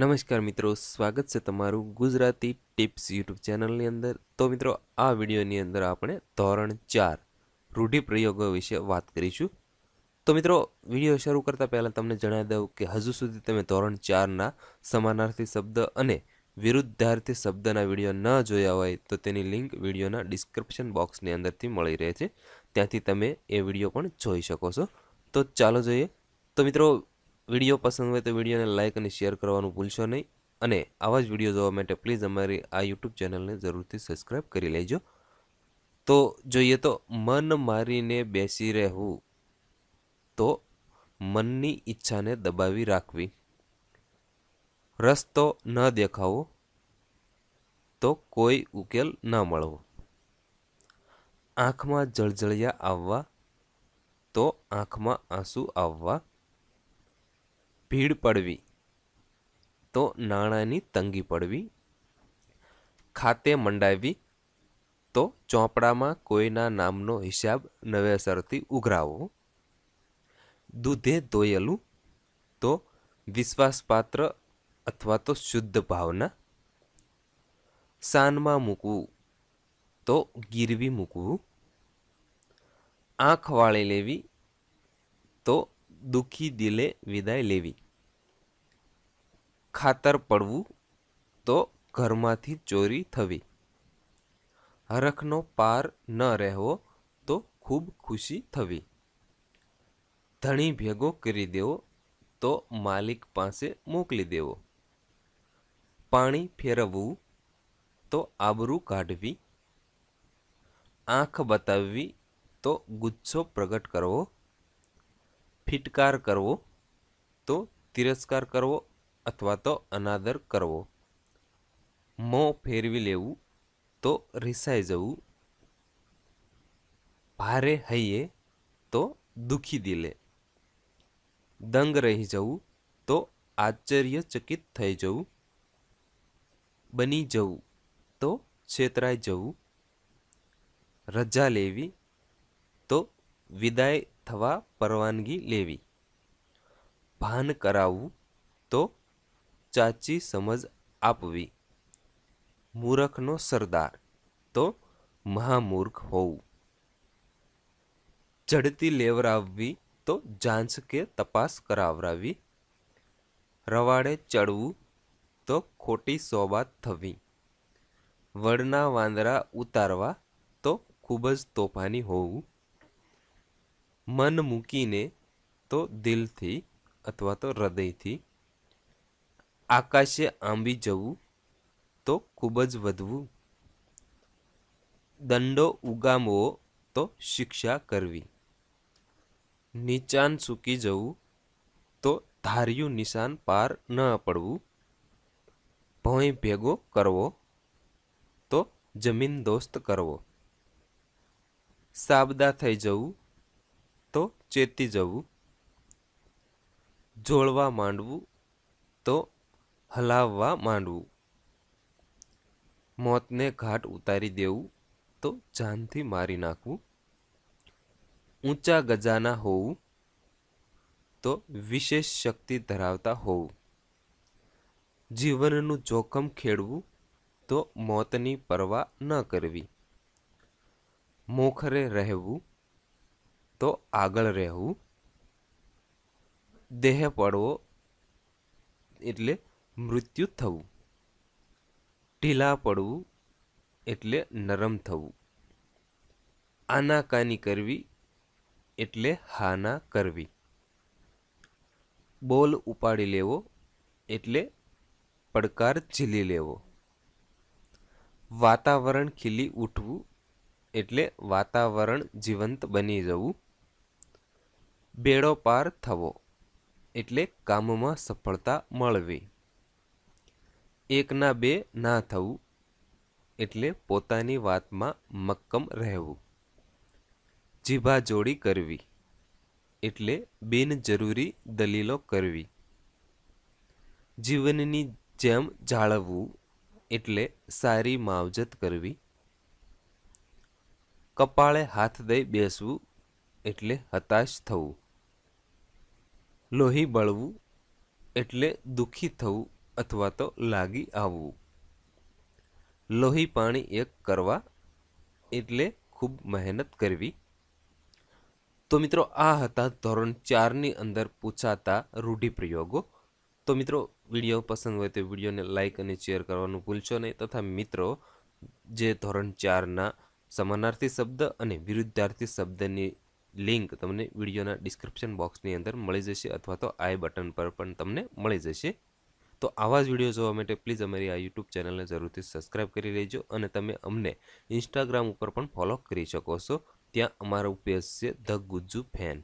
નમસ્કાર મિત્રો સ્વાગત છે તમારું ગુજરાતી ટિપ્સ યુટ્યુબ ચેનલની અંદર તો મિત્રો આ વિડીયોની અંદર આપણે ધોરણ ચાર રૂઢિપ્રયોગો વિશે વાત કરીશું તો મિત્રો વિડીયો શરૂ કરતાં પહેલાં તમને જણાવી દઉં કે હજુ સુધી તમે ધોરણ ચારના સમાનાર્થી શબ્દ અને વિરુદ્ધાર્થી શબ્દના વિડીયો ન જોયા હોય તો તેની લિંક વિડીયોના ડિસ્ક્રિપ્શન બોક્સની અંદરથી મળી રહે છે ત્યાંથી તમે એ વિડીયો પણ જોઈ શકો છો તો ચાલો જોઈએ તો મિત્રો વિડીયો પસંદ હોય તો વિડીયોને લાઇક અને શેર કરવાનું ભૂલશો નહીં અને આવા જ વિડીયો જોવા માટે પ્લીઝ અમારી આ યુટ્યુબ ચેનલને જરૂરથી સબસ્ક્રાઈબ કરી લેજો તો જોઈએ તો મન મારીને બેસી રહેવું તો મનની ઈચ્છાને દબાવી રાખવી રસ્તો ન દેખાવો તો કોઈ ઉકેલ ન મળવો આંખમાં જળજળિયા આવવા તો આંખમાં આંસુ આવવા ભીડ પડવી તો નાણાંની તંગી પડવી ખાતે મંડાવી તો ચોપડામાં કોઈના નામનો હિસાબ નવેસરથી ઉઘરાવો દૂધે ધોયેલું તો વિશ્વાસપાત્ર અથવા તો શુદ્ધ ભાવના સાનમાં મૂકવું તો ગીરવી મૂકવું આંખ વાળી લેવી તો દુઃખી દિલે વિદાય લેવી ખાતર પડવું તો ઘરમાંથી ચોરી થવી હરખનો પાર ન રહેવો તો ખૂબ ખુશી થવી ધણી ભેગો કરી દેવો તો માલિક પાસે મોકલી દેવો પાણી ફેરવવું તો આબરૂ કાઢવી આંખ બતાવવી તો ગુચ્છો પ્રગટ કરવો ફિટકાર કરવો તો તિરસ્કાર કરવો अथवा तो अनादर करवो मो फेरवी लेव तो रिसाई जव भारे हईए तो दुखी दिले दंग रही जव तो आश्चर्यचकित थी जव बनी जव तो छेतराय जव रजा लेवी तो विदाय थवा परवानगी लेवी भान करावू तो ચાચી સમજ આપવી મૂરખનો સરદાર તો મહામૂર્ખ હોવું ચડતી લેવરાવવી તો જાંચ કે તપાસ કરાવરાવી રવાડે ચડવું તો ખોટી સોબાત થવી વડના વાંદરા ઉતારવા તો ખૂબ જ તોફાની હોવું મન મૂકીને તો દિલથી અથવા તો હૃદયથી આકાશે આંબી જવું તો ખૂબ જ વધવું દંડો ઉગામવો તો શિક્ષા કરવી નીચાન સૂકી જવું તો ધાર્યું નિશાન પાર ન પડવું ભોંય ભેગો કરવો તો જમીન દોસ્ત કરવો સાબદા થઈ જવું તો ચેતી જવું જોળવા માંડવું તો હલાવવા માંડવું મોતને ઘાટ ઉતારી દેવું તો જાનથી મારી નાખવું ઊંચા ગજાના હોવું તો વિશેષ શક્તિ ધરાવતા હોવું જીવનનું જોખમ ખેડવું તો મોતની પરવા ન કરવી મોખરે રહેવું તો આગળ રહેવું દેહ પડવો એટલે મૃત્યુ થવું ઢીલા પડવું એટલે નરમ થવું આનાકાની કરવી એટલે હાના કરવી બોલ ઉપાડી લેવો એટલે પડકાર ઝીલી લેવો વાતાવરણ ખીલી ઉઠવું એટલે વાતાવરણ જીવંત બની જવું બેડો પાર થવો એટલે કામમાં સફળતા મળવી એકના બે ના થવું એટલે પોતાની વાતમાં મક્કમ રહેવું જીભા જોડી કરવી એટલે બિનજરૂરી દલીલો કરવી જીવનની જેમ જાળવવું એટલે સારી માવજત કરવી કપાળે હાથ દઈ બેસવું એટલે હતાશ થવું લોહી બળવું એટલે દુઃખી થવું અથવા તો લાગી આવવું લોહી પાણી એક કરવા એટલે ખૂબ મહેનત કરવી તો મિત્રો આ હતા ધોરણ ચારની અંદર પૂછાતા રૂઢિપ્રયોગો તો મિત્રો વિડીયો પસંદ હોય તો વિડીયોને લાઇક અને શેર કરવાનું ભૂલશો નહીં તથા મિત્રો જે ધોરણ ચારના સમાનાર્થી શબ્દ અને વિરુદ્ધાર્થી શબ્દની લિંક તમને વિડીયોના ડિસ્ક્રિપ્શન બોક્સની અંદર મળી જશે અથવા તો આઈ બટન પર પણ તમને મળી જશે તો આવા જ વિડીયો જોવા માટે પ્લીઝ અમારી આ યુટ્યુબ ચેનલને જરૂરથી સબસ્ક્રાઇબ કરી લેજો અને તમે અમને ઇન્સ્ટાગ્રામ ઉપર પણ ફોલો કરી શકો છો ત્યાં અમારું પેજ છે ધ ગુજ્જુ ફેન